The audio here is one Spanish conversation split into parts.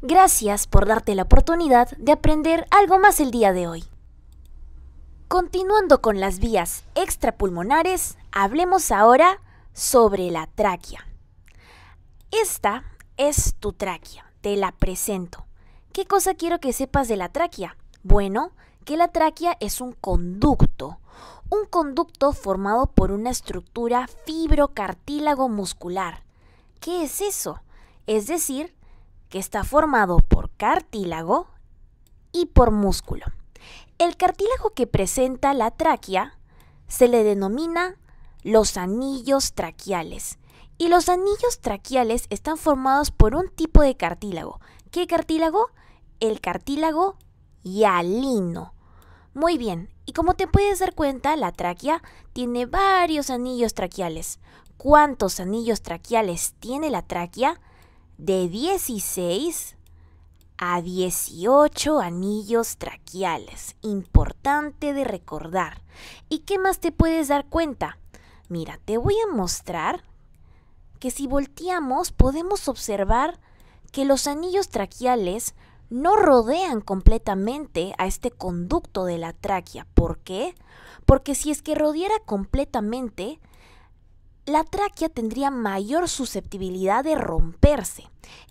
Gracias por darte la oportunidad de aprender algo más el día de hoy. Continuando con las vías extrapulmonares, hablemos ahora sobre la tráquea. Esta es tu tráquea, te la presento. ¿Qué cosa quiero que sepas de la tráquea? Bueno, que la tráquea es un conducto, un conducto formado por una estructura fibrocartílago muscular. ¿Qué es eso? Es decir, que está formado por cartílago y por músculo. El cartílago que presenta la tráquea se le denomina los anillos traquiales. Y los anillos traquiales están formados por un tipo de cartílago. ¿Qué cartílago? El cartílago hialino. Muy bien, y como te puedes dar cuenta, la tráquea tiene varios anillos traquiales. ¿Cuántos anillos traquiales tiene la tráquea? de 16 a 18 anillos traquiales. Importante de recordar. ¿Y qué más te puedes dar cuenta? Mira, te voy a mostrar que si volteamos podemos observar que los anillos traquiales no rodean completamente a este conducto de la tráquea. ¿Por qué? Porque si es que rodeara completamente, la tráquea tendría mayor susceptibilidad de romperse.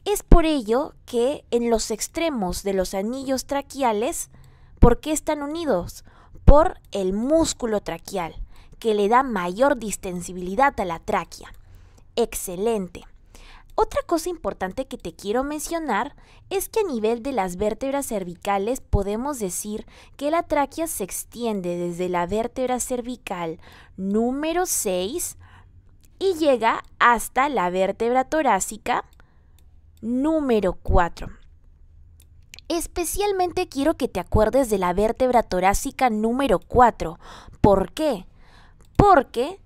Es por ello que en los extremos de los anillos traquiales, ¿por qué están unidos? Por el músculo traquial, que le da mayor distensibilidad a la tráquea. Excelente. Otra cosa importante que te quiero mencionar es que a nivel de las vértebras cervicales podemos decir que la tráquea se extiende desde la vértebra cervical número 6 y llega hasta la vértebra torácica número 4. Especialmente quiero que te acuerdes de la vértebra torácica número 4. ¿Por qué? Porque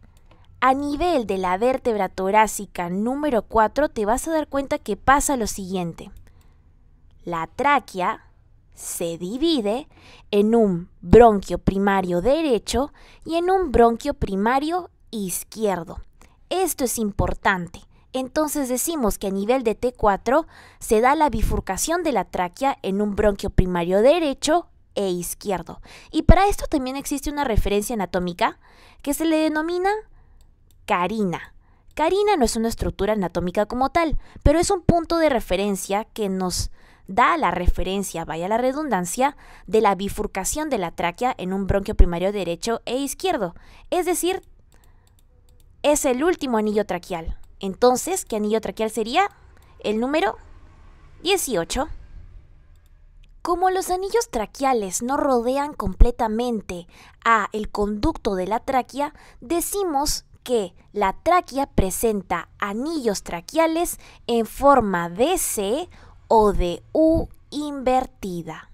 a nivel de la vértebra torácica número 4 te vas a dar cuenta que pasa lo siguiente. La tráquea se divide en un bronquio primario derecho y en un bronquio primario izquierdo. Esto es importante. Entonces decimos que a nivel de T4 se da la bifurcación de la tráquea en un bronquio primario derecho e izquierdo. Y para esto también existe una referencia anatómica que se le denomina carina. Carina no es una estructura anatómica como tal, pero es un punto de referencia que nos da la referencia, vaya la redundancia, de la bifurcación de la tráquea en un bronquio primario derecho e izquierdo. Es decir, es el último anillo traquial. Entonces, ¿qué anillo traquial sería? El número 18. Como los anillos traquiales no rodean completamente a el conducto de la tráquea, decimos que la tráquea presenta anillos traquiales en forma de C o de U invertida.